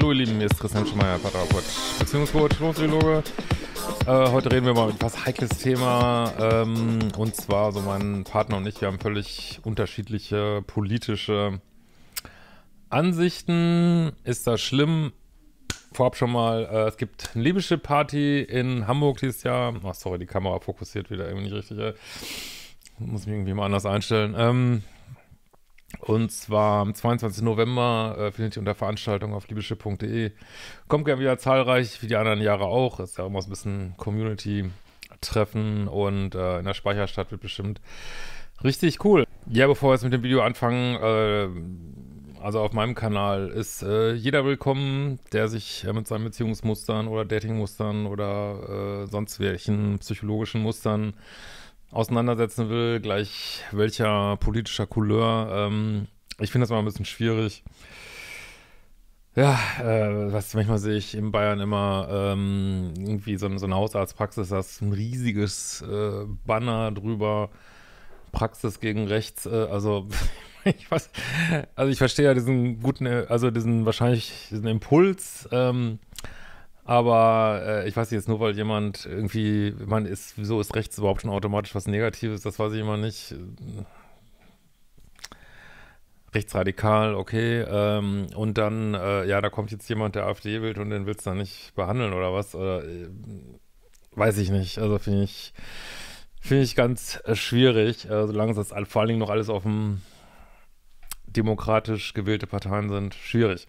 hallo ihr Lieben, hier ist Christian Schmeier, Paterapot, Beziehungscoach, Psychologe. Äh, heute reden wir mal über ein etwas heikles Thema ähm, und zwar so also mein Partner und ich, wir haben völlig unterschiedliche politische Ansichten. Ist das schlimm? Vorab schon mal, äh, es gibt eine Liebeschiff-Party in Hamburg dieses Jahr. Ach sorry, die Kamera fokussiert wieder irgendwie nicht richtig. Äh. Muss mich irgendwie mal anders einstellen. Ähm, und zwar am 22. November äh, findet ihr unter Veranstaltung auf liebeschiff.de. Kommt gerne wieder zahlreich, wie die anderen Jahre auch. Ist ja immer so ein bisschen Community-Treffen und äh, in der Speicherstadt wird bestimmt richtig cool. Ja, bevor wir jetzt mit dem Video anfangen, äh, also auf meinem Kanal ist äh, jeder willkommen, der sich äh, mit seinen Beziehungsmustern oder Datingmustern oder äh, sonst welchen psychologischen Mustern äh, auseinandersetzen will, gleich welcher politischer Couleur. Ähm, ich finde das mal ein bisschen schwierig. Ja, äh, was manchmal sehe ich in Bayern immer ähm, irgendwie so, so, eine Hausarztpraxis, da ist ein riesiges äh, Banner drüber, Praxis gegen rechts. Äh, also ich weiß, also ich verstehe ja diesen guten, also diesen wahrscheinlich diesen Impuls. Ähm, aber äh, ich weiß jetzt nur, weil jemand irgendwie, man ist, wieso ist rechts überhaupt schon automatisch was Negatives? Das weiß ich immer nicht. Rechtsradikal, okay. Ähm, und dann, äh, ja, da kommt jetzt jemand, der AfD wählt und den willst du dann nicht behandeln oder was? Oder, äh, weiß ich nicht. Also finde ich, finde ich ganz äh, schwierig, äh, solange das vor allen Dingen noch alles auf dem demokratisch gewählte Parteien sind, schwierig.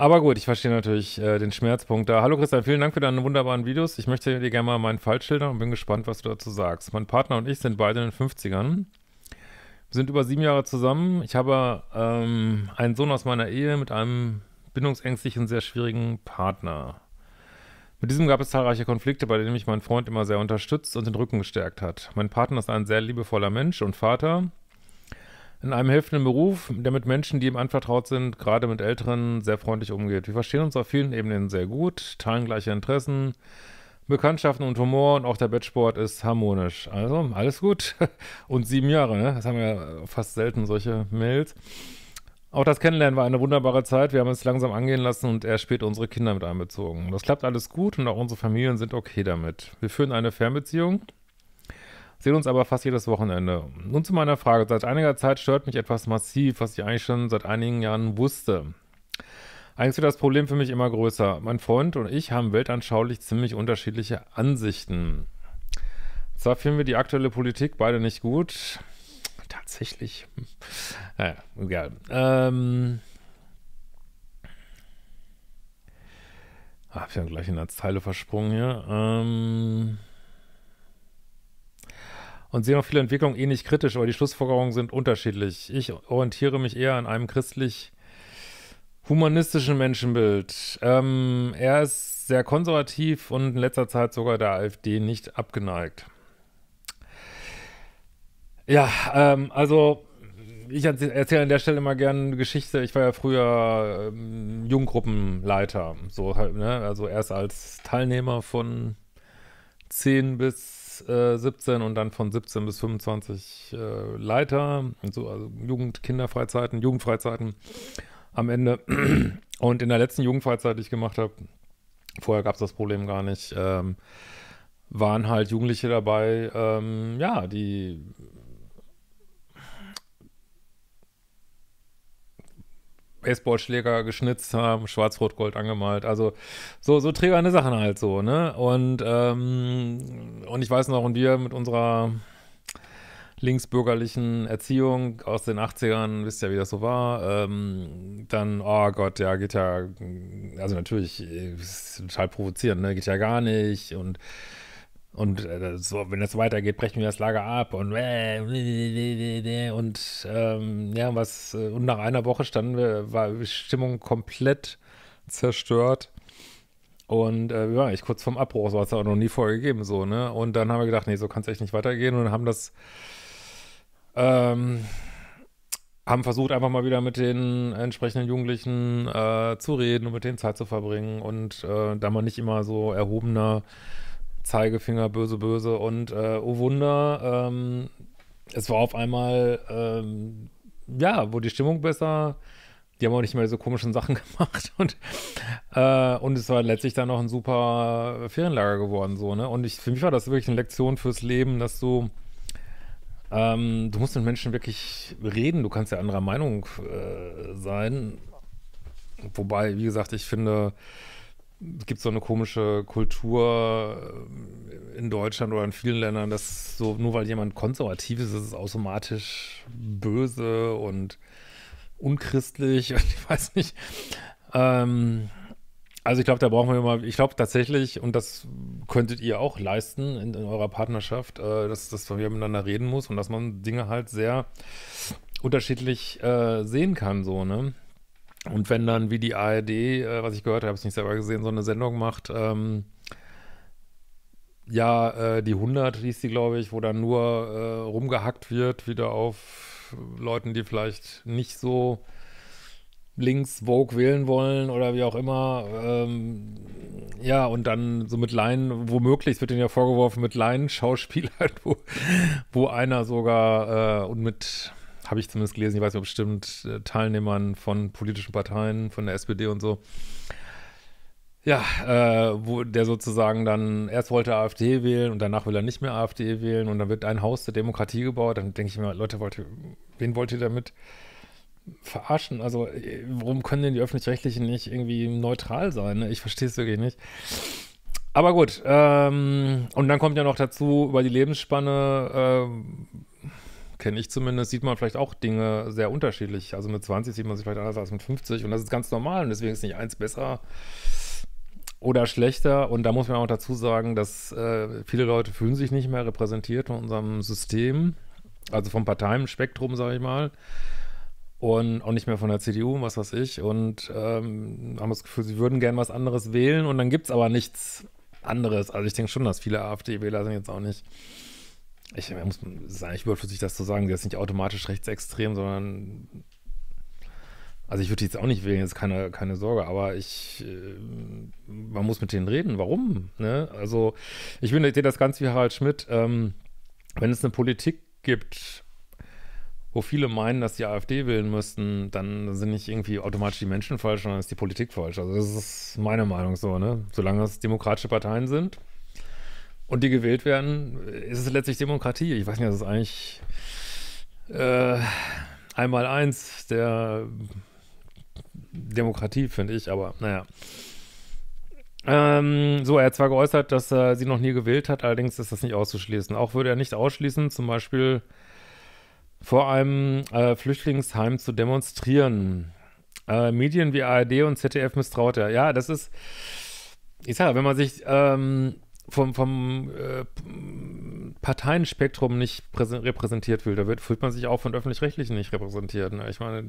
Aber gut, ich verstehe natürlich äh, den Schmerzpunkt da. Hallo Christian, vielen Dank für deine wunderbaren Videos. Ich möchte dir gerne mal meinen Fall schildern und bin gespannt, was du dazu sagst. Mein Partner und ich sind beide in den 50ern. Wir sind über sieben Jahre zusammen. Ich habe ähm, einen Sohn aus meiner Ehe mit einem bindungsängstlichen, sehr schwierigen Partner. Mit diesem gab es zahlreiche Konflikte, bei denen mich mein Freund immer sehr unterstützt und den Rücken gestärkt hat. Mein Partner ist ein sehr liebevoller Mensch und Vater in einem helfenden Beruf, der mit Menschen, die ihm anvertraut sind, gerade mit Älteren, sehr freundlich umgeht. Wir verstehen uns auf vielen Ebenen sehr gut, teilen gleiche Interessen, Bekanntschaften und Humor und auch der Bettsport ist harmonisch. Also, alles gut. Und sieben Jahre, ne? Das haben wir ja fast selten, solche Mails. Auch das Kennenlernen war eine wunderbare Zeit. Wir haben es langsam angehen lassen und erst spät unsere Kinder mit einbezogen. Das klappt alles gut und auch unsere Familien sind okay damit. Wir führen eine Fernbeziehung sehen uns aber fast jedes Wochenende. Nun zu meiner Frage. Seit einiger Zeit stört mich etwas massiv, was ich eigentlich schon seit einigen Jahren wusste. Eigentlich wird das Problem für mich immer größer. Mein Freund und ich haben weltanschaulich ziemlich unterschiedliche Ansichten. Zwar finden wir die aktuelle Politik beide nicht gut. Tatsächlich. Naja, egal. Ähm. Ah, wir haben gleich in der Zeile versprungen hier. Ähm und sehen auch viele Entwicklungen ähnlich eh kritisch, aber die Schlussfolgerungen sind unterschiedlich. Ich orientiere mich eher an einem christlich humanistischen Menschenbild. Ähm, er ist sehr konservativ und in letzter Zeit sogar der AfD nicht abgeneigt. Ja, ähm, also ich erzähle an der Stelle immer gerne eine Geschichte. Ich war ja früher ähm, Jugendgruppenleiter, so halt, ne? also erst als Teilnehmer von 10 bis äh, 17 und dann von 17 bis 25 äh, Leiter, so, also Jugend-, Kinderfreizeiten, Jugendfreizeiten am Ende. Und in der letzten Jugendfreizeit, die ich gemacht habe, vorher gab es das Problem gar nicht, ähm, waren halt Jugendliche dabei, ähm, ja, die Baseballschläger geschnitzt haben, schwarz-rot-gold angemalt. Also so, so trägerne Sachen halt so, ne? Und, ähm, und ich weiß noch, und wir mit unserer linksbürgerlichen Erziehung aus den 80ern, wisst ja, wie das so war, ähm, dann, oh Gott, ja, geht ja, also natürlich, äh, ist total provozierend, ne? Geht ja gar nicht und und äh, so, wenn das weitergeht, brechen wir das Lager ab und äh, äh, äh, äh und ähm, ja, was und nach einer Woche standen wir, war die Stimmung komplett zerstört. Und äh, waren echt kurz vorm Abbruch, so hat es auch noch nie vorher gegeben, so, ne? Und dann haben wir gedacht, nee, so kann es echt nicht weitergehen und haben das, ähm, haben versucht, einfach mal wieder mit den entsprechenden Jugendlichen äh, zu reden und mit denen Zeit zu verbringen und äh, da man nicht immer so erhobener Zeigefinger böse, böse und äh, oh Wunder, ähm, es war auf einmal, ähm, ja, wurde die Stimmung besser. Die haben auch nicht mehr so komischen Sachen gemacht und, äh, und es war letztlich dann noch ein super Ferienlager geworden, so, ne? Und ich, für mich war das wirklich eine Lektion fürs Leben, dass du, ähm, du musst mit Menschen wirklich reden, du kannst ja anderer Meinung äh, sein. Wobei, wie gesagt, ich finde, es gibt so eine komische Kultur äh, in Deutschland oder in vielen Ländern, dass so nur weil jemand konservativ ist, ist es automatisch böse und unchristlich und ich weiß nicht. Ähm, also ich glaube, da brauchen wir immer, ich glaube tatsächlich, und das könntet ihr auch leisten in, in eurer Partnerschaft, äh, dass, dass man miteinander reden muss und dass man Dinge halt sehr unterschiedlich äh, sehen kann, so, ne? Und wenn dann wie die ARD, äh, was ich gehört habe, habe es nicht selber gesehen, so eine Sendung macht, ähm, ja, äh, die 100 hieß die, glaube ich, wo dann nur äh, rumgehackt wird, wieder auf Leuten, die vielleicht nicht so links Vogue wählen wollen oder wie auch immer. Ähm, ja, und dann so mit Laien, womöglich, es wird denen ja vorgeworfen, mit Laien-Schauspielern, wo, wo einer sogar äh, und mit habe ich zumindest gelesen, ich weiß nicht, ob bestimmt äh, Teilnehmern von politischen Parteien, von der SPD und so. Ja, äh, wo der sozusagen dann, erst wollte AfD wählen und danach will er nicht mehr AfD wählen und dann wird ein Haus der Demokratie gebaut. Dann denke ich mir, Leute, wollt ihr, wen wollt ihr damit verarschen? Also, äh, warum können denn die Öffentlich-Rechtlichen nicht irgendwie neutral sein? Ne? Ich verstehe es wirklich nicht. Aber gut, ähm, und dann kommt ja noch dazu, über die Lebensspanne, äh, kenne ich zumindest, sieht man vielleicht auch Dinge sehr unterschiedlich. Also mit 20 sieht man sich vielleicht anders als mit 50 und das ist ganz normal und deswegen ist nicht eins besser oder schlechter. Und da muss man auch dazu sagen, dass äh, viele Leute fühlen sich nicht mehr repräsentiert von unserem System, also vom Parteienspektrum, sage ich mal. Und auch nicht mehr von der CDU, was weiß ich. Und ähm, haben das Gefühl, sie würden gern was anderes wählen und dann gibt es aber nichts anderes. Also ich denke schon, dass viele AfD-Wähler sind jetzt auch nicht ich muss sagen, ich überflüssig das zu sagen, sie ist nicht automatisch rechtsextrem, sondern also ich würde jetzt auch nicht wählen, jetzt keine, keine Sorge, aber ich, äh, man muss mit denen reden, warum? Ne? Also ich finde, ich sehe das ganz wie Harald Schmidt, ähm, wenn es eine Politik gibt, wo viele meinen, dass die AfD wählen müssten, dann sind nicht irgendwie automatisch die Menschen falsch, sondern ist die Politik falsch. Also das ist meine Meinung so, ne? Solange es demokratische Parteien sind, und die gewählt werden, äh, ist es letztlich Demokratie. Ich weiß nicht, das ist eigentlich äh, einmal eins der Demokratie, finde ich, aber naja. Ähm, so, er hat zwar geäußert, dass er sie noch nie gewählt hat, allerdings ist das nicht auszuschließen. Auch würde er nicht ausschließen, zum Beispiel vor einem äh, Flüchtlingsheim zu demonstrieren. Äh, Medien wie ARD und ZDF misstraut er. Ja, das ist, ich sage, wenn man sich ähm, vom, vom äh, Parteienspektrum nicht repräsentiert will. Da wird, fühlt man sich auch von Öffentlich-Rechtlichen nicht repräsentiert. Ne? Ich meine,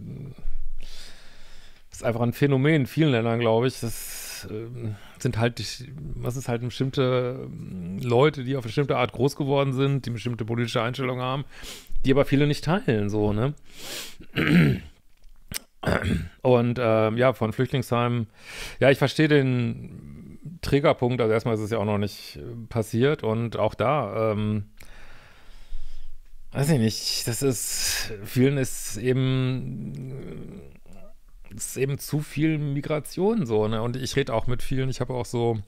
das ist einfach ein Phänomen in vielen Ländern, glaube ich. Das äh, sind halt, was ist halt bestimmte ähm, Leute, die auf bestimmte Art groß geworden sind, die bestimmte politische Einstellungen haben, die aber viele nicht teilen, so, ne? Und äh, ja, von Flüchtlingsheimen, ja, ich verstehe den Triggerpunkt, also erstmal ist es ja auch noch nicht äh, passiert und auch da, ähm, weiß ich nicht, das ist, vielen ist eben, äh, ist eben zu viel Migration so, ne? Und ich rede auch mit vielen, ich habe auch so,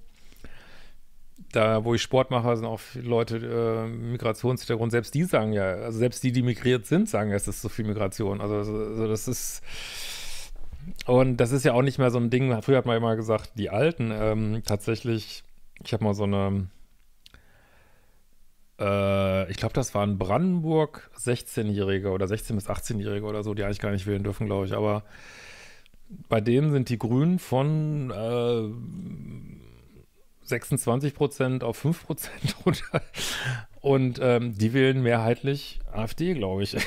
da wo ich Sport mache, sind auch Leute äh, Migrationshintergrund, selbst die sagen ja, also selbst die, die migriert sind, sagen, es ist zu viel Migration. Also, also, also das ist und das ist ja auch nicht mehr so ein Ding. Früher hat man immer gesagt, die Alten. Ähm, tatsächlich, ich habe mal so eine, äh, ich glaube, das waren Brandenburg 16-Jährige oder 16- bis 18-Jährige oder so, die eigentlich gar nicht wählen dürfen, glaube ich. Aber bei denen sind die Grünen von äh, 26 Prozent auf 5 Prozent runter. Und ähm, die wählen mehrheitlich AfD, glaube ich.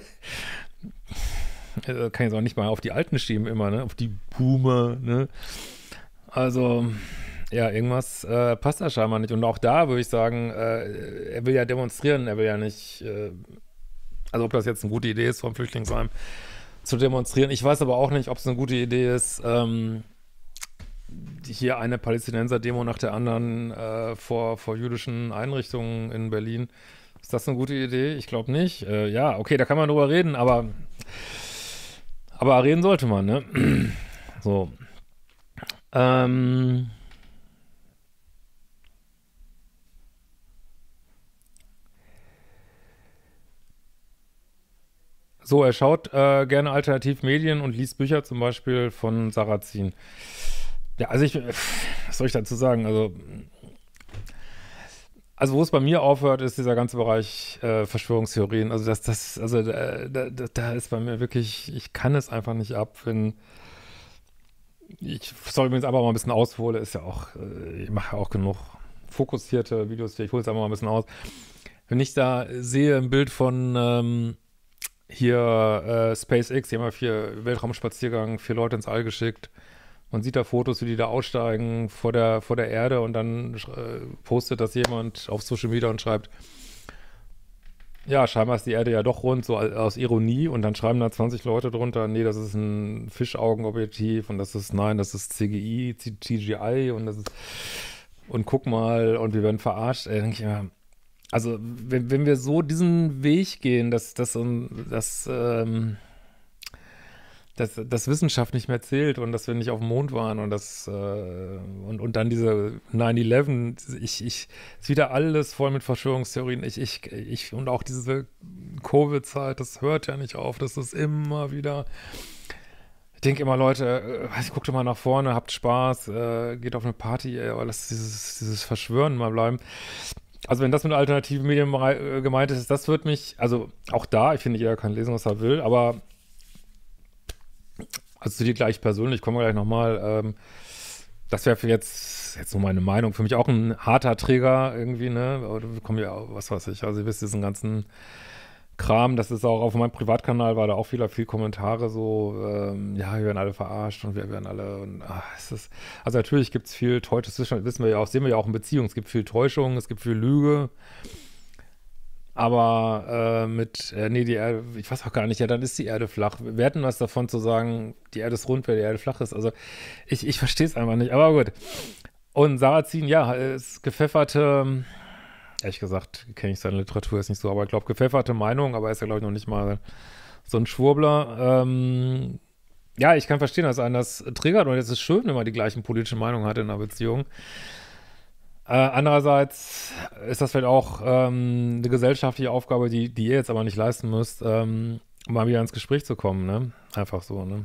Äh, kann ich auch nicht mal auf die Alten schieben immer, ne? Auf die Boomer, ne? Also, ja, irgendwas äh, passt da scheinbar nicht. Und auch da würde ich sagen, äh, er will ja demonstrieren, er will ja nicht, äh, also ob das jetzt eine gute Idee ist, vom Flüchtlingsheim zu demonstrieren. Ich weiß aber auch nicht, ob es eine gute Idee ist, ähm, hier eine Palästinenser-Demo nach der anderen äh, vor, vor jüdischen Einrichtungen in Berlin. Ist das eine gute Idee? Ich glaube nicht. Äh, ja, okay, da kann man drüber reden, aber aber reden sollte man, ne? so. Ähm. So, er schaut äh, gerne Alternativmedien und liest Bücher, zum Beispiel von Sarrazin. Ja, also ich, was soll ich dazu sagen? Also, also wo es bei mir aufhört, ist dieser ganze Bereich äh, Verschwörungstheorien. Also das, das, also äh, da, da, da, ist bei mir wirklich, ich kann es einfach nicht ab, wenn ich soll übrigens einfach mal ein bisschen aushole, ist ja auch, äh, ich mache ja auch genug fokussierte Videos hier, ich hole es einfach mal ein bisschen aus. Wenn ich da sehe ein Bild von ähm, hier äh, SpaceX, die haben ja vier Weltraumspaziergang, vier Leute ins All geschickt, man sieht da Fotos, wie die da aussteigen vor der, vor der Erde und dann äh, postet das jemand auf Social Media und schreibt, ja, scheinbar ist die Erde ja doch rund, so aus Ironie. Und dann schreiben da 20 Leute drunter, nee, das ist ein Fischaugenobjektiv und das ist, nein, das ist CGI, CGI und das ist, und guck mal, und wir werden verarscht. Ey, denke ich immer, also wenn, wenn wir so diesen Weg gehen, dass, dass, dass, dass ähm, dass, dass Wissenschaft nicht mehr zählt und dass wir nicht auf dem Mond waren und das äh, und, und dann diese 9-11, ich, ich, ist wieder alles voll mit Verschwörungstheorien. Ich, ich, ich, und auch diese Covid-Zeit, das hört ja nicht auf, das ist immer wieder. Ich denke immer, Leute, äh, guckt doch mal nach vorne, habt Spaß, äh, geht auf eine Party, äh, aber lasst dieses, dieses Verschwören mal bleiben. Also wenn das mit alternativen Medien äh, gemeint ist, das wird mich, also auch da, ich finde, jeder kann lesen, was er will, aber also zu dir gleich persönlich, kommen wir gleich nochmal. Ähm, das wäre für jetzt, jetzt nur meine Meinung, für mich auch ein harter Träger irgendwie, ne? Oder wir kommen ja, was weiß ich, also ihr wisst diesen ganzen Kram, das ist auch auf meinem Privatkanal, war da auch wieder viel Kommentare so, ähm, ja, wir werden alle verarscht und wir werden alle, und, ach, ist, also natürlich gibt es viel Täuschung, das wissen wir ja auch, sehen wir ja auch in Beziehungen, es gibt viel Täuschung, es gibt viel Lüge, aber äh, mit, äh, nee, die Erde, ich weiß auch gar nicht, ja, dann ist die Erde flach. Wir hätten was davon zu sagen, die Erde ist rund, weil die Erde flach ist. Also ich, ich verstehe es einfach nicht, aber gut. Und Sarazin, ja, ist gepfefferte, ehrlich gesagt, kenne ich seine Literatur jetzt nicht so, aber ich glaube, gepfefferte Meinung, aber er ist ja, glaube ich, noch nicht mal so ein Schwurbler. Ähm, ja, ich kann verstehen, dass einen das triggert und es ist schön, wenn man die gleichen politischen Meinungen hat in einer Beziehung. Äh, andererseits ist das vielleicht auch ähm, eine gesellschaftliche Aufgabe, die, die ihr jetzt aber nicht leisten müsst, ähm, um mal wieder ins Gespräch zu kommen, ne? Einfach so, ne?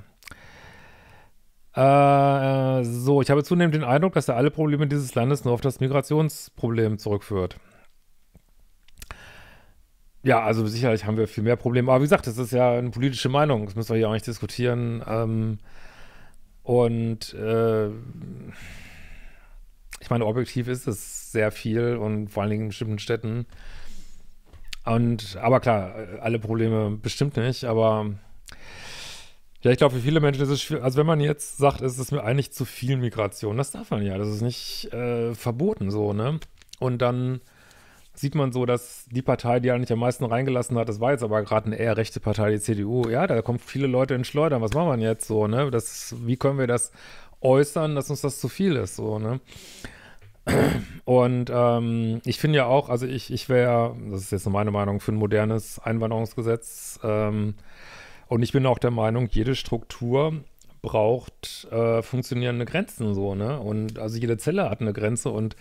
Äh, so, ich habe zunehmend den Eindruck, dass er alle Probleme dieses Landes nur auf das Migrationsproblem zurückführt. Ja, also sicherlich haben wir viel mehr Probleme. Aber wie gesagt, das ist ja eine politische Meinung. Das müssen wir hier auch nicht diskutieren. Ähm, und äh, ich meine, objektiv ist es sehr viel und vor allen Dingen in bestimmten Städten. Und, aber klar, alle Probleme bestimmt nicht, aber ja, ich glaube, für viele Menschen ist es schwierig. Also, wenn man jetzt sagt, es ist mir eigentlich zu viel Migration, das darf man ja, das ist nicht äh, verboten so, ne? Und dann sieht man so, dass die Partei, die eigentlich am meisten reingelassen hat, das war jetzt aber gerade eine eher rechte Partei, die CDU, ja, da kommen viele Leute in Schleudern, was machen wir jetzt so, ne? Das, wie können wir das äußern, dass uns das zu viel ist, so, ne? Und ähm, ich finde ja auch, also ich, ich wäre, das ist jetzt nur meine Meinung, für ein modernes Einwanderungsgesetz. Ähm, und ich bin auch der Meinung, jede Struktur braucht äh, funktionierende Grenzen so, ne? Und also jede Zelle hat eine Grenze und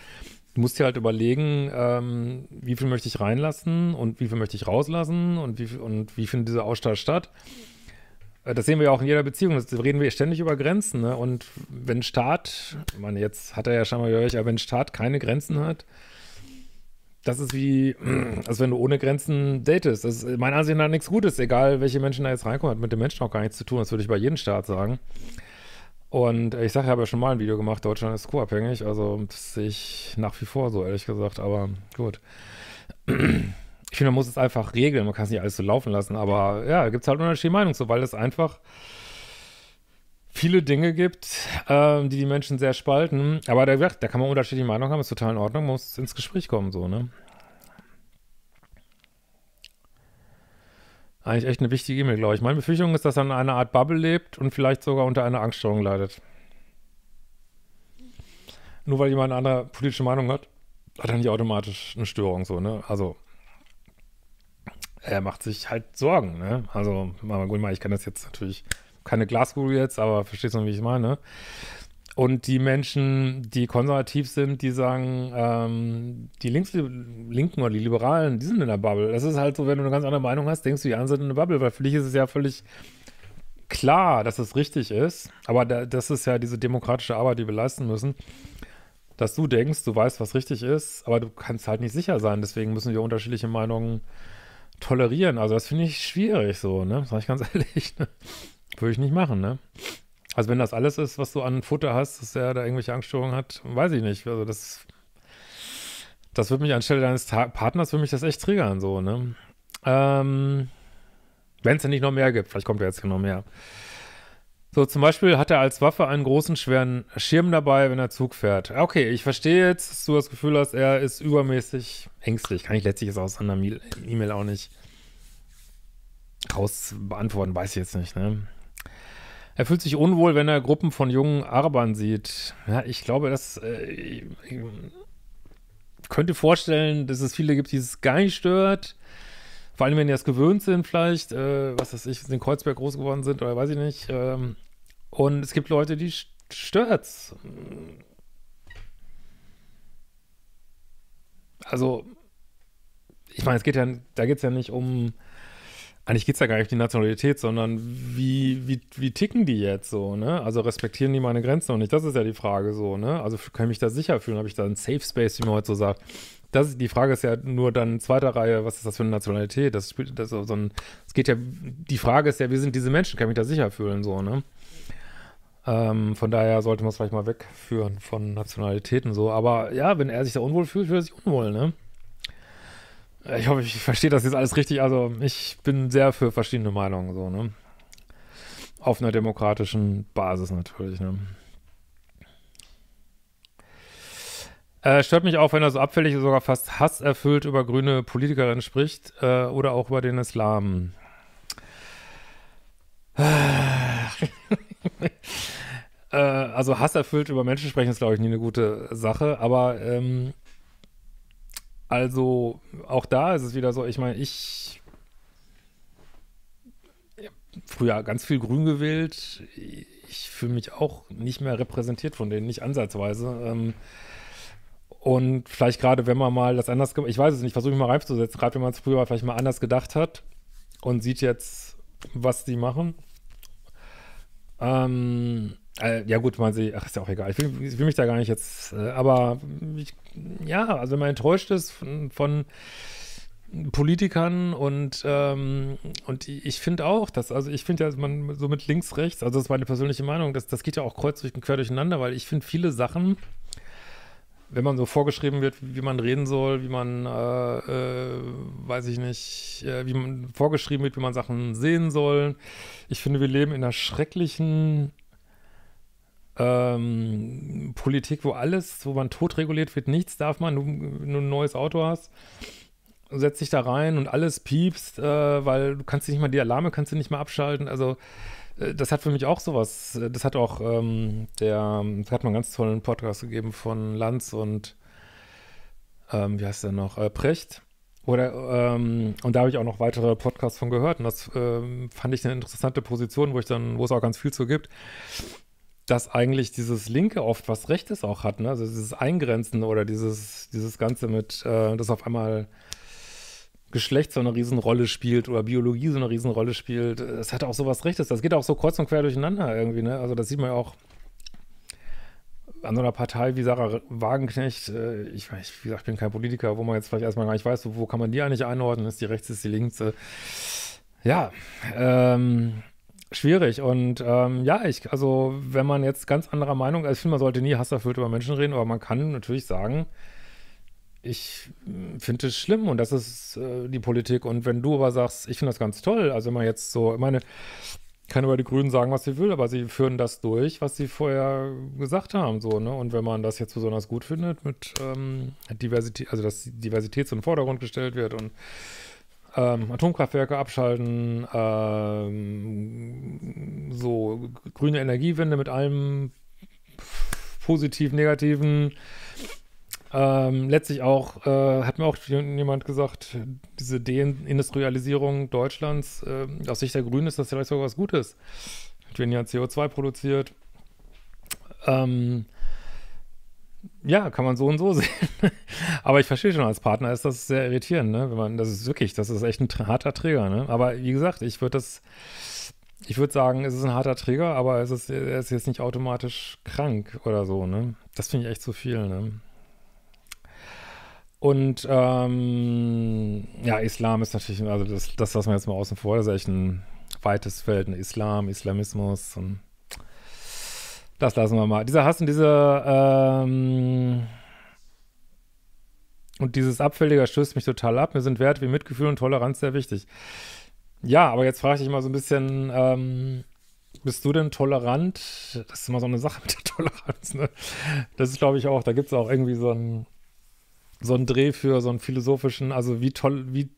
du musst dir halt überlegen, ähm, wie viel möchte ich reinlassen und wie viel möchte ich rauslassen und wie, und wie findet dieser Austausch statt. Äh, das sehen wir ja auch in jeder Beziehung. Das reden wir ständig über Grenzen. Ne? Und wenn Staat, ich meine, jetzt hat er ja scheinbar bei euch, aber wenn Staat keine Grenzen hat, das ist wie, als wenn du ohne Grenzen datest. Das ist meiner Ansicht nach nichts Gutes, egal welche Menschen da jetzt reinkommen, hat mit den Menschen auch gar nichts zu tun. Das würde ich bei jedem Staat sagen. Und äh, ich sage, ich habe ja schon mal ein Video gemacht, Deutschland ist co-abhängig. Also das sehe ich nach wie vor so, ehrlich gesagt. Aber gut. Ich finde, man muss es einfach regeln, man kann es nicht alles so laufen lassen, aber ja, da gibt es halt unterschiedliche Meinungen so, weil es einfach viele Dinge gibt, ähm, die die Menschen sehr spalten. Aber da, da kann man unterschiedliche Meinungen haben, ist total in Ordnung, muss ins Gespräch kommen, so, ne? Eigentlich echt eine wichtige E-Mail, glaube ich. Meine Befürchtung ist, dass er in einer Art Bubble lebt und vielleicht sogar unter einer Angststörung leidet. Nur weil jemand eine andere politische Meinung hat, hat er nicht automatisch eine Störung, so, ne? Also, er macht sich halt Sorgen, ne? Also, gut, ich kann das jetzt natürlich, keine Glaskugel jetzt, aber verstehst du, wie ich meine? Und die Menschen, die konservativ sind, die sagen, ähm, die Links Linken oder die Liberalen, die sind in der Bubble. Das ist halt so, wenn du eine ganz andere Meinung hast, denkst du, die anderen sind in der Bubble, weil für dich ist es ja völlig klar, dass es richtig ist. Aber da, das ist ja diese demokratische Arbeit, die wir leisten müssen, dass du denkst, du weißt, was richtig ist, aber du kannst halt nicht sicher sein. Deswegen müssen wir unterschiedliche Meinungen äh, tolerieren. Also das finde ich schwierig so, ne? Sag ich ganz ehrlich. Ne? Würde ich nicht machen, ne? Also wenn das alles ist, was du an Futter hast, dass er da irgendwelche Angststörungen hat, weiß ich nicht. Also das, das wird mich anstelle deines Ta Partners, würde mich das echt triggern, so, ne? Ähm, wenn es denn nicht noch mehr gibt, vielleicht kommt ja jetzt noch mehr. So, zum Beispiel hat er als Waffe einen großen, schweren Schirm dabei, wenn er Zug fährt. Okay, ich verstehe jetzt, dass du das Gefühl hast, er ist übermäßig ängstlich. Kann ich letztlich jetzt aus einer E-Mail auch nicht raus beantworten, weiß ich jetzt nicht, ne? Er fühlt sich unwohl, wenn er Gruppen von jungen Arabern sieht. Ja, ich glaube, das äh, ich, ich könnte vorstellen, dass es viele gibt, die es gar nicht stört. Vor allem, wenn die das gewöhnt sind, vielleicht, äh, was weiß ich, in Kreuzberg groß geworden sind oder weiß ich nicht. Ähm, und es gibt Leute, die stört's. Also, ich meine, es geht ja, da geht es ja nicht um, eigentlich geht es ja gar nicht um die Nationalität, sondern wie, wie, wie ticken die jetzt so, ne? Also respektieren die meine Grenzen noch nicht? Das ist ja die Frage so, ne? Also kann ich mich da sicher fühlen? Habe ich da einen Safe Space, wie man heute so sagt? Das ist, die Frage ist ja nur dann zweiter Reihe, was ist das für eine Nationalität? Das spielt das so ein, es geht ja, die Frage ist ja, wie sind diese Menschen, kann ich mich da sicher fühlen, so, ne? Ähm, von daher sollte man es vielleicht mal wegführen von Nationalitäten so. Aber ja, wenn er sich da unwohl fühlt, fühlt er sich unwohl, ne? Äh, ich hoffe, ich verstehe das jetzt alles richtig. Also, ich bin sehr für verschiedene Meinungen, so, ne? Auf einer demokratischen Basis natürlich, ne? Äh, stört mich auch, wenn er so abfällig und sogar fast hasserfüllt über grüne Politikerinnen spricht äh, oder auch über den Islam. Äh. äh, also erfüllt über Menschen sprechen ist, glaube ich, nie eine gute Sache, aber ähm, also auch da ist es wieder so, ich meine, ich früher ganz viel grün gewählt. Ich fühle mich auch nicht mehr repräsentiert von denen, nicht ansatzweise. Ähm, und vielleicht gerade, wenn man mal das anders, gemacht ich weiß es nicht, versuche ich mal reinzusetzen, gerade wenn man es früher vielleicht mal anders gedacht hat und sieht jetzt, was die machen. Ähm, äh, ja, gut, man sie, ach, ist ja auch egal. Ich will, ich will mich da gar nicht jetzt, äh, aber ich, ja, also wenn man enttäuscht ist von, von Politikern und, ähm, und ich finde auch, dass, also ich finde ja, man so mit links, rechts, also das ist meine persönliche Meinung, das, das geht ja auch kreuz und quer durcheinander, weil ich finde viele Sachen, wenn man so vorgeschrieben wird, wie man reden soll, wie man, äh, äh, weiß ich nicht, äh, wie man vorgeschrieben wird, wie man Sachen sehen soll. Ich finde, wir leben in einer schrecklichen ähm, Politik, wo alles, wo man tot reguliert wird, nichts darf man, wenn du ein neues Auto hast, setzt dich da rein und alles piepst, äh, weil du kannst nicht mal die Alarme kannst du nicht mal abschalten. Also äh, das hat für mich auch sowas. Äh, das hat auch ähm, der, das hat mal einen ganz tollen Podcast gegeben von Lanz und ähm, wie heißt der noch? Äh, Precht. Oder, ähm, und da habe ich auch noch weitere Podcasts von gehört. Und das ähm, fand ich eine interessante Position, wo ich dann, wo es auch ganz viel zu gibt dass eigentlich dieses Linke oft was Rechtes auch hat, ne? Also dieses Eingrenzen oder dieses, dieses Ganze mit, äh, dass auf einmal Geschlecht so eine Riesenrolle spielt oder Biologie so eine Riesenrolle spielt. Es hat auch sowas Rechtes. Das geht auch so kreuz und quer durcheinander irgendwie, ne? Also das sieht man ja auch an so einer Partei wie Sarah Wagenknecht, äh, ich, weiß, wie gesagt, ich bin kein Politiker, wo man jetzt vielleicht erstmal gar nicht weiß, wo, wo kann man die eigentlich einordnen, ist die rechts, ist die links. Äh, ja, ähm, Schwierig und ähm, ja, ich, also wenn man jetzt ganz anderer Meinung, also ich finde, man sollte nie hasserfüllt über Menschen reden, aber man kann natürlich sagen, ich hm, finde es schlimm und das ist äh, die Politik. Und wenn du aber sagst, ich finde das ganz toll, also wenn man jetzt so, ich meine, kann über die Grünen sagen, was sie will, aber sie führen das durch, was sie vorher gesagt haben, so, ne? Und wenn man das jetzt besonders gut findet, mit ähm, Diversität, also dass Diversität zum Vordergrund gestellt wird und ähm, Atomkraftwerke abschalten, ähm, so grüne Energiewende mit allem positiv, negativen. Ähm, letztlich auch, äh, hat mir auch jemand gesagt, diese Deindustrialisierung Deutschlands, äh, aus Sicht der Grünen ist das vielleicht sogar was Gutes. Wenn ja CO2 produziert. Ähm, ja, kann man so und so sehen. Aber ich verstehe schon, als Partner ist das sehr irritierend, ne? Wenn man, das ist wirklich, das ist echt ein harter Träger, ne? Aber wie gesagt, ich würde das, ich würde sagen, es ist ein harter Träger, aber es ist, er ist jetzt nicht automatisch krank oder so, ne? Das finde ich echt zu viel, ne? Und ähm, ja, Islam ist natürlich, also das, das lassen wir jetzt mal außen vor, das ist echt ein weites Feld, ein ne? Islam, Islamismus und das lassen wir mal. Dieser Hass und diese ähm, und dieses Abfälliger stößt mich total ab. Mir sind Werte wie Mitgefühl und Toleranz sehr wichtig. Ja, aber jetzt frage ich dich mal so ein bisschen, ähm, bist du denn tolerant? Das ist immer so eine Sache mit der Toleranz, ne? Das ist, glaube ich, auch, da gibt es auch irgendwie so einen so einen Dreh für, so einen philosophischen, also wie toll, wie,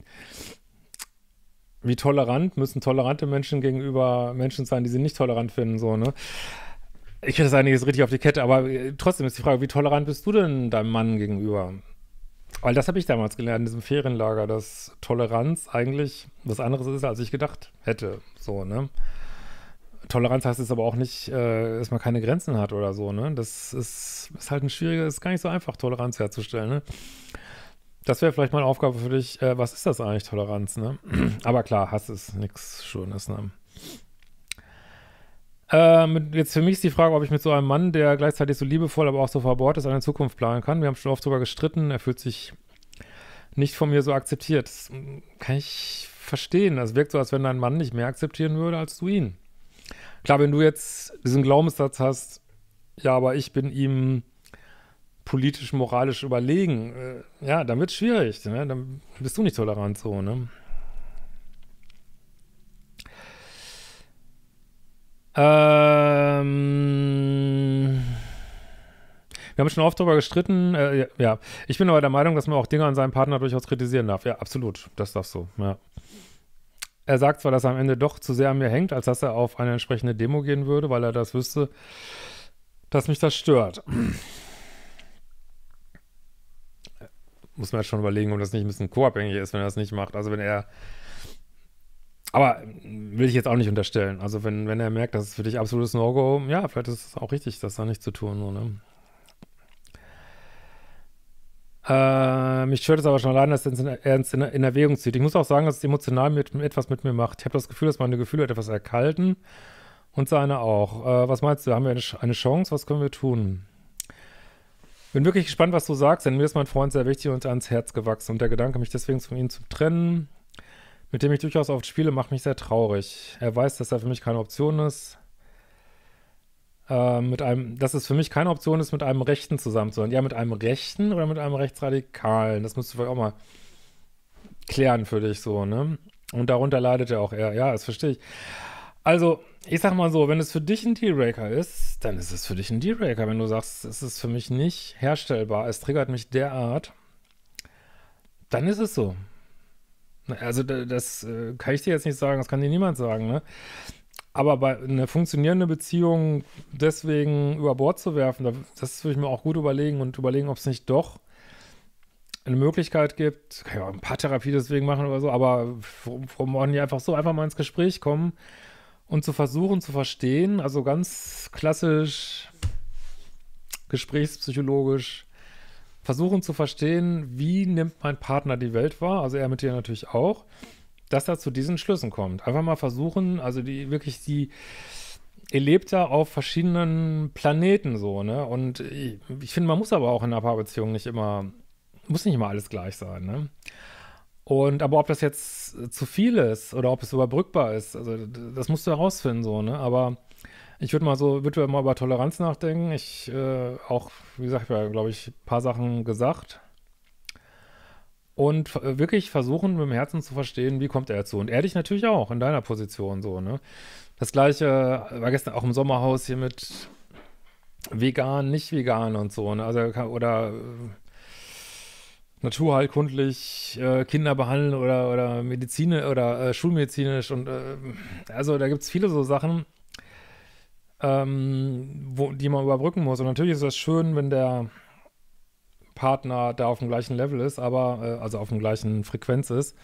wie tolerant müssen tolerante Menschen gegenüber Menschen sein, die sie nicht tolerant finden, so, ne? Ich hätte das eigentlich richtig auf die Kette, aber äh, trotzdem ist die Frage, wie tolerant bist du denn deinem Mann gegenüber? Weil das habe ich damals gelernt in diesem Ferienlager, dass Toleranz eigentlich was anderes ist, als ich gedacht hätte. So, ne? Toleranz heißt es aber auch nicht, äh, dass man keine Grenzen hat oder so, ne? Das ist, ist halt ein schwieriger, ist gar nicht so einfach, Toleranz herzustellen, ne? Das wäre vielleicht mal eine Aufgabe für dich. Äh, was ist das eigentlich, Toleranz, ne? aber klar, Hass ist nichts Schönes, ne? Ähm, jetzt für mich ist die Frage, ob ich mit so einem Mann, der gleichzeitig so liebevoll, aber auch so verbohrt ist, eine Zukunft planen kann. Wir haben schon oft sogar gestritten. Er fühlt sich nicht von mir so akzeptiert. Das mm, kann ich verstehen. Das wirkt so, als wenn dein Mann nicht mehr akzeptieren würde als du ihn. Klar, wenn du jetzt diesen Glaubenssatz hast, ja, aber ich bin ihm politisch, moralisch überlegen, äh, ja, dann wird es schwierig. Ne? Dann bist du nicht tolerant so, ne? Ähm. Wir haben schon oft darüber gestritten. Äh, ja, ich bin aber der Meinung, dass man auch Dinge an seinem Partner durchaus kritisieren darf. Ja, absolut. Das darfst du. Ja. Er sagt zwar, dass er am Ende doch zu sehr an mir hängt, als dass er auf eine entsprechende Demo gehen würde, weil er das wüsste, dass mich das stört. Muss man jetzt schon überlegen, ob das nicht ein bisschen co-abhängig ist, wenn er das nicht macht. Also wenn er aber ähm, will ich jetzt auch nicht unterstellen. Also, wenn, wenn er merkt, das ist für dich absolutes No-Go, ja, vielleicht ist es auch richtig, das da nicht zu tun, nur, ne? Äh, mich stört es aber schon allein, dass er es in, in, in, Erwägung zieht. Ich muss auch sagen, dass es emotional mit, etwas mit mir macht. Ich habe das Gefühl, dass meine Gefühle etwas erkalten und seine auch. Äh, was meinst du? Haben wir eine, eine Chance? Was können wir tun? Bin wirklich gespannt, was du sagst, denn mir ist mein Freund sehr wichtig und ans Herz gewachsen. Und der Gedanke, mich deswegen von ihm zu trennen, mit dem ich durchaus oft spiele, macht mich sehr traurig. Er weiß, dass er für mich keine Option ist. Äh, mit einem, dass es für mich keine Option ist, mit einem Rechten zusammen zu sein. Ja, mit einem Rechten oder mit einem Rechtsradikalen? Das musst du vielleicht auch mal klären für dich so, ne? Und darunter leidet er auch er. Ja, das verstehe ich. Also, ich sag mal so, wenn es für dich ein Dealbreaker ist, dann ist es für dich ein Dealbreaker. Wenn du sagst, es ist für mich nicht herstellbar, es triggert mich derart, dann ist es so. Also das äh, kann ich dir jetzt nicht sagen, das kann dir niemand sagen, ne? Aber bei einer funktionierenden Beziehung deswegen über Bord zu werfen, das würde ich mir auch gut überlegen und überlegen, ob es nicht doch eine Möglichkeit gibt, kann ja ein paar Therapie deswegen machen oder so, aber vom Morgen die einfach so einfach mal ins Gespräch kommen und zu versuchen zu verstehen, also ganz klassisch gesprächspsychologisch, versuchen zu verstehen, wie nimmt mein Partner die Welt wahr, also er mit dir natürlich auch, dass er zu diesen Schlüssen kommt. Einfach mal versuchen, also die wirklich die ihr lebt ja auf verschiedenen Planeten so, ne? Und ich, ich finde, man muss aber auch in einer Paarbeziehung nicht immer, muss nicht immer alles gleich sein, ne? Und aber ob das jetzt zu viel ist oder ob es überbrückbar ist, also das musst du herausfinden, so, ne? Aber ich würde mal so, würde mal über Toleranz nachdenken. Ich äh, auch, wie gesagt, glaube ich, ein paar Sachen gesagt. Und äh, wirklich versuchen, mit dem Herzen zu verstehen, wie kommt er dazu. Und er dich natürlich auch, in deiner Position so, ne? Das gleiche äh, war gestern auch im Sommerhaus hier mit vegan, nicht vegan und so, ne? Also, oder äh, naturheilkundlich äh, Kinder behandeln oder, oder Medizin oder äh, schulmedizinisch und äh, also da gibt es viele so Sachen ähm, wo, die man überbrücken muss. Und natürlich ist das schön, wenn der Partner da auf dem gleichen Level ist, aber äh, also auf dem gleichen Frequenz ist.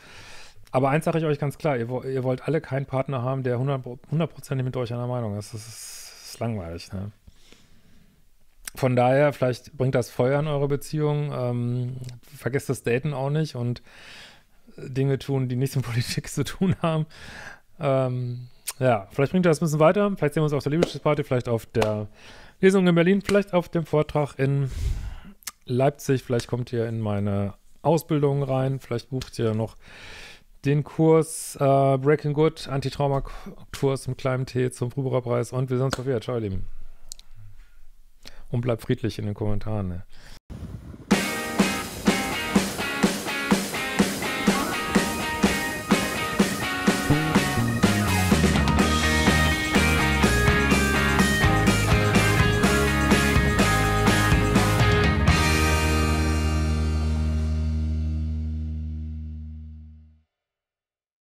Aber eins sage ich euch ganz klar, ihr, ihr, wollt alle keinen Partner haben, der hundertprozentig mit euch einer Meinung ist. Das ist, ist langweilig. Ne? Von daher, vielleicht bringt das Feuer in eure Beziehung. Ähm, vergesst das Daten auch nicht und Dinge tun, die nichts mit Politik zu tun haben. Ähm, ja, vielleicht bringt er das ein bisschen weiter. Vielleicht sehen wir uns auf der Liebeschiffsparty, vielleicht auf der Lesung in Berlin, vielleicht auf dem Vortrag in Leipzig, vielleicht kommt ihr in meine Ausbildung rein, vielleicht bucht ihr noch den Kurs äh, Breaking Good, Antitrauma-Kurs im kleinen T zum Frühbucherpreis und wir sehen uns auf wieder. Ciao, ihr Lieben. Und bleibt friedlich in den Kommentaren. Ne?